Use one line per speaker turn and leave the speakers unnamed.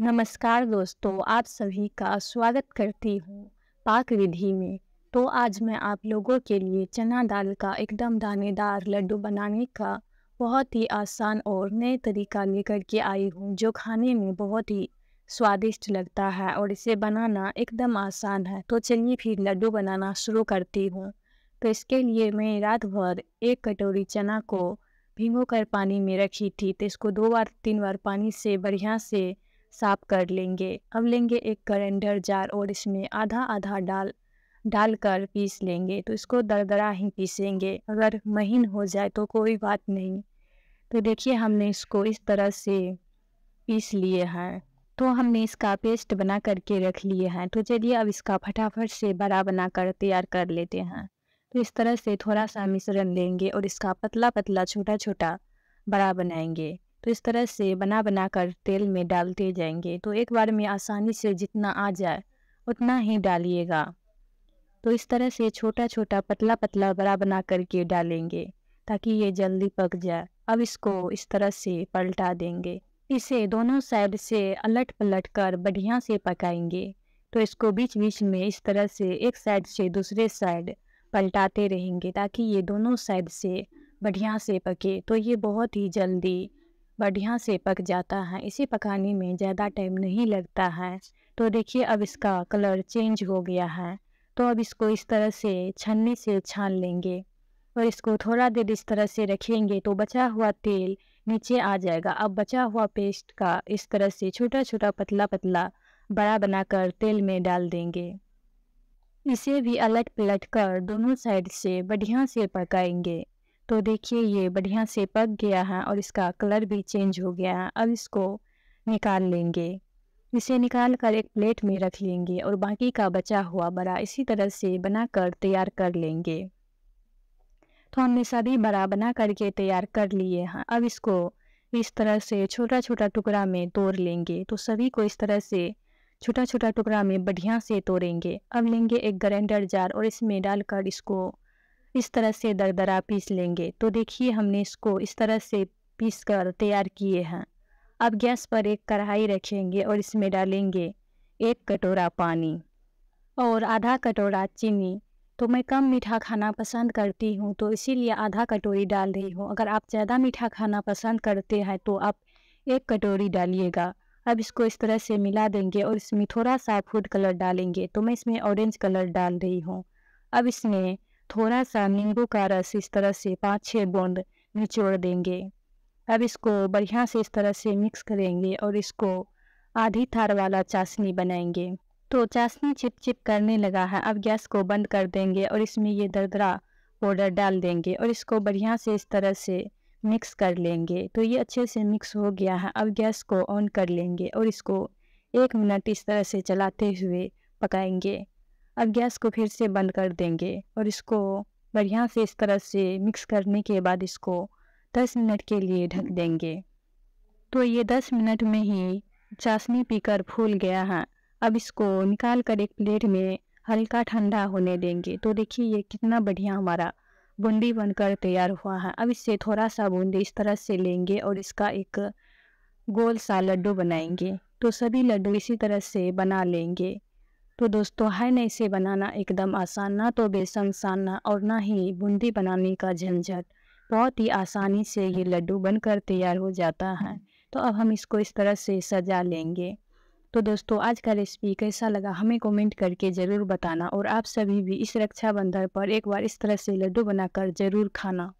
नमस्कार दोस्तों आप सभी का स्वागत करती हूँ पाक विधि में तो आज मैं आप लोगों के लिए चना दाल का एकदम दानेदार लड्डू बनाने का बहुत ही आसान और नए तरीका लेकर के आई हूँ जो खाने में बहुत ही स्वादिष्ट लगता है और इसे बनाना एकदम आसान है तो चलिए फिर लड्डू बनाना शुरू करती हूँ तो इसके लिए मैं रात भर एक कटोरी चना को भिगो कर पानी में रखी थी तो इसको दो बार तीन बार पानी से बढ़िया से साफ कर लेंगे अब लेंगे एक करेंडर जार और इसमें आधा आधा डाल डाल कर पीस लेंगे तो इसको दरदरा ही पीसेंगे अगर महीन हो जाए तो कोई बात नहीं तो देखिए हमने इसको इस तरह से पीस लिए हैं तो हमने इसका पेस्ट बना करके रख लिए हैं तो चलिए अब इसका फटाफट से बड़ा बना कर तैयार कर लेते हैं तो इस तरह से थोड़ा सा मिश्रण लेंगे और इसका पतला पतला छोटा छोटा बड़ा बनाएंगे तो इस तरह से बना बना कर तेल में डालते जाएंगे तो एक बार में आसानी से जितना आ जाए उतना ही डालिएगा तो इस तरह से छोटा छोटा पतला पतला बड़ा बना करके डालेंगे ताकि ये जल्दी पक जाए अब इसको इस तरह से पलटा देंगे इसे दोनों साइड से अलट पलट कर बढ़िया से पकाएंगे तो इसको बीच बीच में इस तरह से एक साइड से दूसरे साइड पलटाते रहेंगे ताकि ये दोनों साइड से बढ़िया से पके तो ये बहुत ही जल्दी बढ़िया से पक जाता है इसे पकाने में ज़्यादा टाइम नहीं लगता है तो देखिए अब इसका कलर चेंज हो गया है तो अब इसको इस तरह से छन्नी से छान लेंगे और इसको थोड़ा देर इस तरह से रखेंगे तो बचा हुआ तेल नीचे आ जाएगा अब बचा हुआ पेस्ट का इस तरह से छोटा छोटा पतला पतला बड़ा बनाकर तेल में डाल देंगे इसे भी अलट पलट कर दोनों साइड से बढ़िया से पकाएंगे तो देखिए ये बढ़िया से पक गया है और इसका कलर भी चेंज हो गया है अब इसको निकाल लेंगे इसे निकाल कर एक प्लेट में रख लेंगे और बाकी का बचा हुआ बड़ा इसी तरह से बनाकर तैयार कर लेंगे तो हमने सभी बड़ा बना करके तैयार कर लिए हैं अब इसको इस तरह से छोटा छोटा टुकड़ा में तोड़ लेंगे तो सभी को इस तरह से छोटा छोटा टुकड़ा में बढ़िया से तोड़ेंगे अब लेंगे एक ग्राइंडर जार और इसमें डालकर इसको इस तरह से दरदरा पीस लेंगे तो देखिए हमने इसको इस तरह से पीस कर तैयार किए हैं अब गैस पर एक कढ़ाई रखेंगे और इसमें डालेंगे एक कटोरा पानी और आधा कटोरा चीनी तो मैं कम मीठा खाना पसंद करती हूँ तो इसीलिए आधा कटोरी डाल रही हूँ अगर आप ज़्यादा मीठा खाना पसंद करते हैं तो आप एक कटोरी डालिएगा अब इसको इस तरह से मिला देंगे और इसमें थोड़ा सा फूड कलर डालेंगे तो मैं इसमें ऑरेंज कलर डाल रही हूँ अब इसमें थोड़ा सा नींबू का रस इस तरह से पाँच छः बूंद निचोड़ देंगे अब इसको बढ़िया से इस तरह से मिक्स करेंगे और इसको आधी थार वाला चाशनी बनाएंगे तो चाशनी चिप करने लगा है अब गैस को बंद कर देंगे और इसमें ये दरदरा पाउडर डाल देंगे और इसको बढ़िया से इस तरह से मिक्स कर लेंगे तो ये अच्छे से मिक्स हो गया है अब गैस को ऑन कर लेंगे और इसको एक मिनट इस तरह से चलाते हुए पकाएंगे अब गैस को फिर से बंद कर देंगे और इसको बढ़िया से इस तरह से मिक्स करने के बाद इसको 10 मिनट के लिए ढक देंगे तो ये 10 मिनट में ही चाशनी पीकर फूल गया है अब इसको निकाल कर एक प्लेट में हल्का ठंडा होने देंगे तो देखिए ये कितना बढ़िया हमारा बूंदी बनकर तैयार हुआ है अब इससे थोड़ा सा बूंदी इस तरह से लेंगे और इसका एक गोल सा लड्डू बनाएंगे तो सभी लड्डू इसी तरह से बना लेंगे तो दोस्तों है ना इसे बनाना एकदम आसान ना तो बेसन सानना और ना ही बूंदी बनाने का झंझट बहुत ही आसानी से ये लड्डू बनकर तैयार हो जाता है तो अब हम इसको इस तरह से सजा लेंगे तो दोस्तों आज का रेसिपी कैसा लगा हमें कमेंट करके ज़रूर बताना और आप सभी भी इस रक्षाबंधन पर एक बार इस तरह से लड्डू बनाकर ज़रूर खाना